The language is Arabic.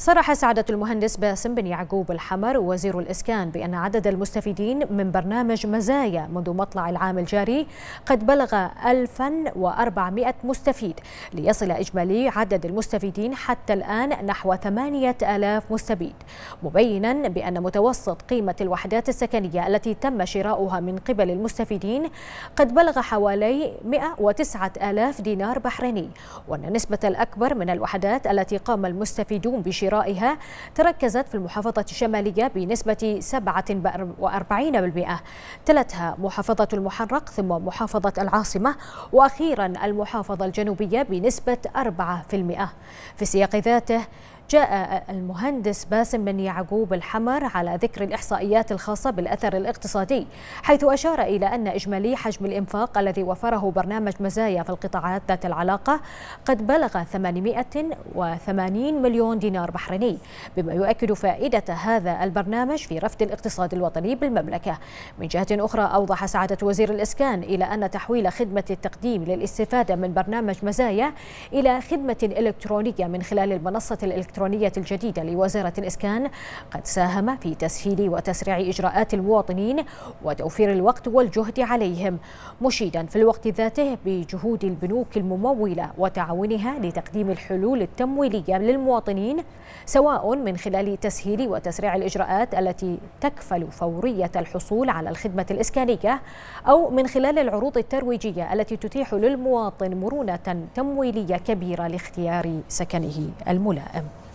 صرح سعادة المهندس باسم بن يعقوب الحمر وزير الإسكان بأن عدد المستفيدين من برنامج مزايا منذ مطلع العام الجاري قد بلغ 1400 مستفيد ليصل إجمالي عدد المستفيدين حتى الآن نحو 8000 مستفيد مبينا بأن متوسط قيمة الوحدات السكنية التي تم شراؤها من قبل المستفيدين قد بلغ حوالي 109000 دينار بحريني وأن النسبة الأكبر من الوحدات التي قام المستفيدون بشراء شرائها تركزت في المحافظة الشمالية بنسبة 47% تلتها محافظة المحرق ثم محافظة العاصمة وأخيرا المحافظة الجنوبية بنسبة 4% في سياق ذاته جاء المهندس باسم بن يعقوب الحمر على ذكر الإحصائيات الخاصة بالأثر الاقتصادي حيث أشار إلى أن إجمالي حجم الإنفاق الذي وفره برنامج مزايا في القطاعات ذات العلاقة قد بلغ 880 مليون دينار بحريني بما يؤكد فائدة هذا البرنامج في رفد الاقتصاد الوطني بالمملكة من جهة أخرى أوضح سعادة وزير الإسكان إلى أن تحويل خدمة التقديم للاستفادة من برنامج مزايا إلى خدمة إلكترونية من خلال المنصة الإلكترونية الإلكترونية الجديدة لوزارة الإسكان قد ساهم في تسهيل وتسريع إجراءات المواطنين وتوفير الوقت والجهد عليهم مشيدا في الوقت ذاته بجهود البنوك الممولة وتعاونها لتقديم الحلول التمويلية للمواطنين سواء من خلال تسهيل وتسريع الإجراءات التي تكفل فورية الحصول على الخدمة الإسكانية أو من خلال العروض الترويجية التي تتيح للمواطن مرونة تمويلية كبيرة لاختيار سكنه الملائم